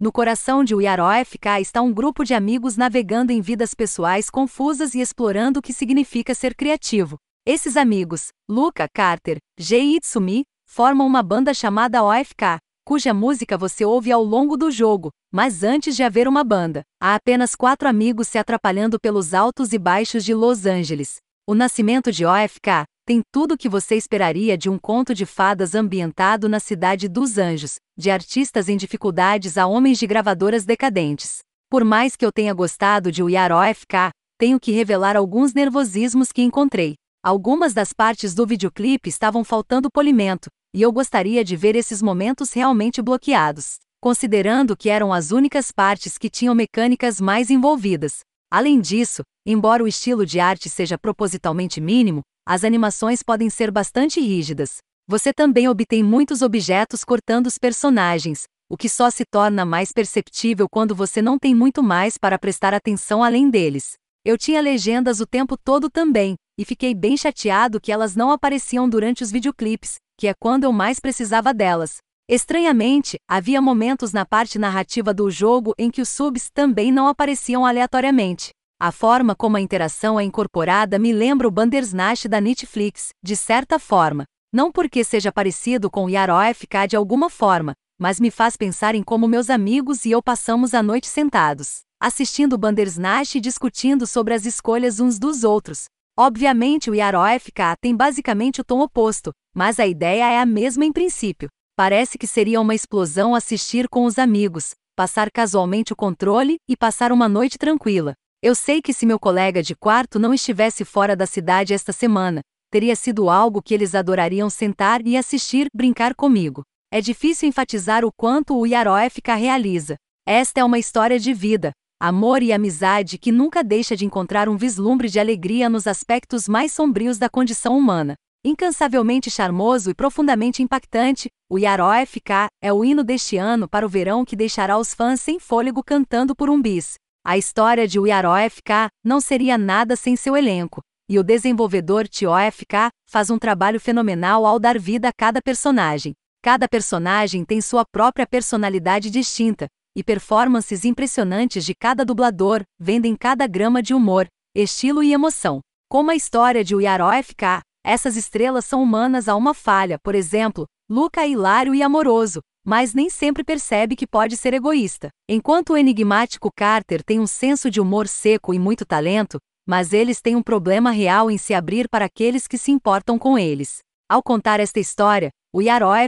No coração de Uiaroé está um grupo de amigos navegando em vidas pessoais confusas e explorando o que significa ser criativo. Esses amigos, Luca Carter, Jei Itsumi, formam uma banda chamada OFK, cuja música você ouve ao longo do jogo, mas antes de haver uma banda, há apenas quatro amigos se atrapalhando pelos altos e baixos de Los Angeles. O nascimento de OFK, tem tudo o que você esperaria de um conto de fadas ambientado na Cidade dos Anjos, de artistas em dificuldades a homens de gravadoras decadentes. Por mais que eu tenha gostado de Uyar OFK, tenho que revelar alguns nervosismos que encontrei. Algumas das partes do videoclipe estavam faltando polimento, e eu gostaria de ver esses momentos realmente bloqueados, considerando que eram as únicas partes que tinham mecânicas mais envolvidas. Além disso, embora o estilo de arte seja propositalmente mínimo, as animações podem ser bastante rígidas. Você também obtém muitos objetos cortando os personagens, o que só se torna mais perceptível quando você não tem muito mais para prestar atenção além deles. Eu tinha legendas o tempo todo também, e fiquei bem chateado que elas não apareciam durante os videoclipes, que é quando eu mais precisava delas. Estranhamente, havia momentos na parte narrativa do jogo em que os subs também não apareciam aleatoriamente. A forma como a interação é incorporada me lembra o Bandersnatch da Netflix, de certa forma. Não porque seja parecido com Yaroefk de alguma forma, mas me faz pensar em como meus amigos e eu passamos a noite sentados, assistindo o Bandersnatch e discutindo sobre as escolhas uns dos outros. Obviamente o Yaroefk tem basicamente o tom oposto, mas a ideia é a mesma em princípio. Parece que seria uma explosão assistir com os amigos, passar casualmente o controle e passar uma noite tranquila. Eu sei que se meu colega de quarto não estivesse fora da cidade esta semana, teria sido algo que eles adorariam sentar e assistir, brincar comigo. É difícil enfatizar o quanto o Yaroefka realiza. Esta é uma história de vida, amor e amizade que nunca deixa de encontrar um vislumbre de alegria nos aspectos mais sombrios da condição humana. Incansavelmente charmoso e profundamente impactante, o Yaró FK é o hino deste ano para o verão que deixará os fãs sem fôlego cantando por um bis. A história de Uiaro FK não seria nada sem seu elenco, e o desenvolvedor Tio FK faz um trabalho fenomenal ao dar vida a cada personagem. Cada personagem tem sua própria personalidade distinta, e performances impressionantes de cada dublador vendem cada grama de humor, estilo e emoção. Como a história de Uiaro FK, essas estrelas são humanas a uma falha, por exemplo, Luca é hilário e amoroso, mas nem sempre percebe que pode ser egoísta. Enquanto o enigmático Carter tem um senso de humor seco e muito talento, mas eles têm um problema real em se abrir para aqueles que se importam com eles. Ao contar esta história, o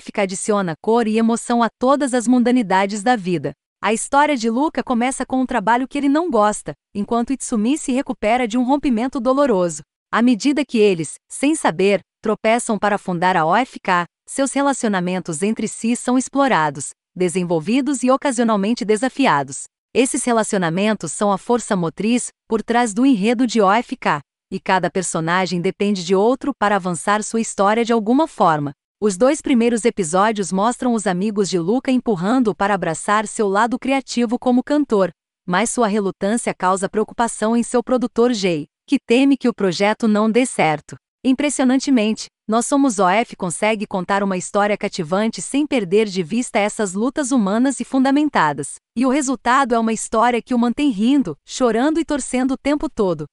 fica adiciona cor e emoção a todas as mundanidades da vida. A história de Luca começa com um trabalho que ele não gosta, enquanto Itsumi se recupera de um rompimento doloroso. À medida que eles, sem saber, tropeçam para fundar a OFK, seus relacionamentos entre si são explorados, desenvolvidos e ocasionalmente desafiados. Esses relacionamentos são a força motriz por trás do enredo de OFK, e cada personagem depende de outro para avançar sua história de alguma forma. Os dois primeiros episódios mostram os amigos de Luca empurrando para abraçar seu lado criativo como cantor, mas sua relutância causa preocupação em seu produtor Jay, que teme que o projeto não dê certo. Impressionantemente, Nós Somos OF consegue contar uma história cativante sem perder de vista essas lutas humanas e fundamentadas. E o resultado é uma história que o mantém rindo, chorando e torcendo o tempo todo,